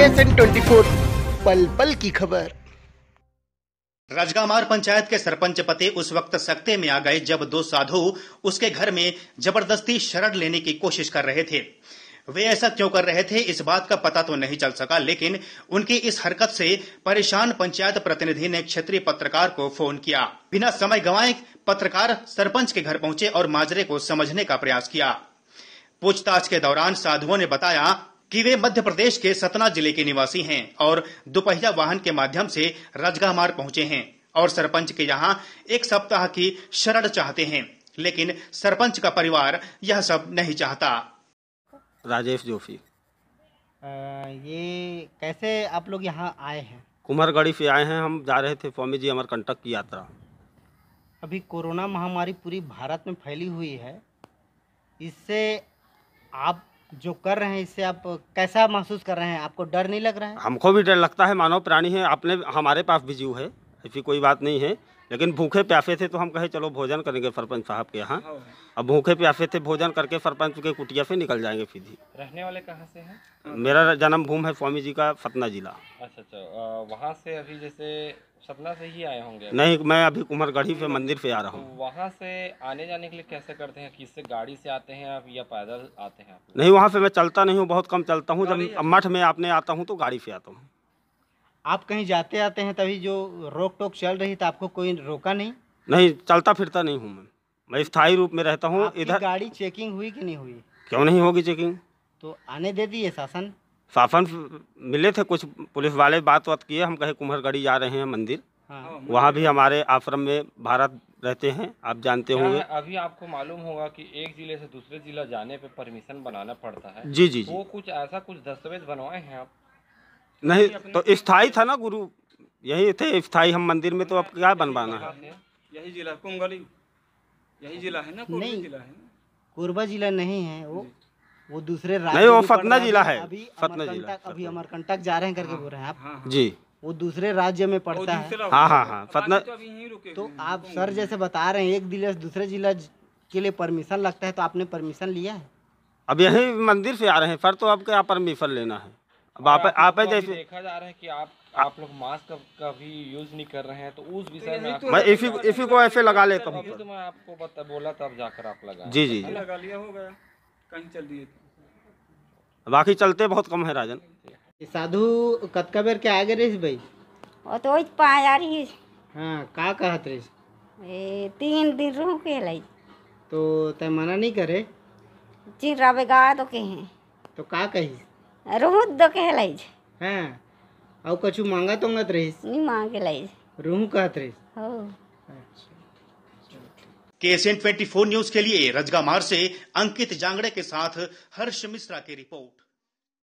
N twenty four पल पल की खबर राजगामार पंचायत के सरपंच पते उस वक्त सख्ते में आ गए जब दो साधु उसके घर में जबरदस्ती शरण लेने की कोशिश कर रहे थे वे ऐसा क्यों कर रहे थे इस बात का पता तो नहीं चल सका लेकिन उनकी इस हरकत से परेशान पंचायत प्रतिनिधि ने क्षेत्रीय पत्रकार को फोन किया बिना समय गवाए पत्रकार सरपंच के घर पहुंचे और माजरे को समझने का प्रयास किया पूछताछ के दौरान साधुओं ने बताया कि वे मध्य प्रदेश के सतना जिले के निवासी हैं और दोपहिया वाहन के माध्यम से राजगामार पहुंचे हैं और सरपंच के यहाँ एक सप्ताह की शरण चाहते हैं लेकिन सरपंच का परिवार यह सब नहीं चाहता राजेश जोशी ये कैसे आप लोग यहाँ आए हैं कुमारगढ़ी से आए हैं हम जा रहे थे स्वामी जी अमरकंटक की यात्रा अभी कोरोना महामारी पूरी भारत में फैली हुई है इससे आप जो कर रहे हैं इससे आप कैसा महसूस कर रहे हैं आपको डर नहीं लग रहा है हमको भी डर लगता है मानव प्राणी है अपने हमारे पास भी जीव है ऐसी कोई बात नहीं है लेकिन भूखे प्यासे थे तो हम कहे चलो भोजन करेंगे सरपंच साहब के यहाँ हाँ, हाँ। अब भूखे प्यासे थे भोजन करके सरपंच के कुटिया से निकल जाएंगे सीधी रहने वाले कहाँ से हैं मेरा जन्मभूमि है स्वामी जी का सतना जिला अच्छा अच्छा वहाँ से अभी जैसे सतना से ही आए होंगे नहीं मैं अभी कुमरगढ़ी से मंदिर से आ रहा हूँ तो वहाँ से आने जाने के लिए कैसे करते हैं किससे गाड़ी से आते हैं आप या पैदल आते हैं नहीं वहाँ से मैं चलता नहीं हूँ बहुत कम चलता हूँ जब मठ में आपने आता हूँ तो गाड़ी से आता हूँ आप कहीं जाते आते हैं तभी जो रोक टोक चल रही तो आपको कोई रोका नहीं नहीं चलता फिरता नहीं हूँ मैं मैं स्थायी रूप में रहता हूँ इधर गाड़ी चेकिंग हुई कि नहीं हुई क्यों नहीं होगी चेकिंग तो आने दे दिए शासन शासन मिले थे कुछ पुलिस वाले बात बात किए हम कहे कुम्हरगढ़ी जा रहे हैं मंदिर हाँ, वहाँ भी हमारे आश्रम में भारत रहते हैं आप जानते होंगे अभी आपको मालूम होगा कि एक जिले से दूसरे जिला जाने पे परमिशन बनाना पड़ता है जी जी वो तो कुछ ऐसा कुछ दस्तावेज बनवाए हैं आप नहीं तो स्थाई था ना गुरु यही थे स्थाई हम मंदिर में तो अब क्या बनवाना है यही जिला कुमगली यही जिला है ना नहीं जिला है कोरबा जिला नहीं है वो वो दूसरे राज्य नहीं वो फतना जिला है अभी फतना जिला अभी अमरकंटक जा रहे हैं करके हाँ, बोल रहे हैं आप हाँ, हाँ। जी वो दूसरे राज्य में पड़ता है हाँ हाँ हाँ तो, तो आप सर जैसे बता रहे हैं एक जिले से दूसरे जिला के लिए परमिशन लगता है तो आपने परमिशन लिया है अब यही मंदिर से आ रहे हैं सर तो आपके यहाँ परमिशन लेना है अब आप आप जैसे देखा जा रहा है कि आप आप लोग मास्क कभी यूज नहीं कर रहे हैं तो उस तो विषय में तो मैं इसी इसी को ऐसे लगा लेता हूँ तो मैं आपको बता बोला तब जाकर आप लगा जी जी लगा लिया हो गया कहीं चल दिए तो। बाकी चलते बहुत कम है राजन साधु कतका बेर के आ गए रही भाई और तो पाँच आ रही हाँ का कहत रही तीन दिन रुक के लाई तो तय मना नहीं करे जी राबे गा तो कहे तो का कही રોહુ જ દો કે લઈ છે હા આવું કશું માંગાતો નત રહીશ ની માંગે લઈ છે રોહુ કાત રહીશ હો केएसएन 24 न्यूज के लिए रजगामार से अंकित जांगड़े के साथ हर्ष मिश्रा की रिपोर्ट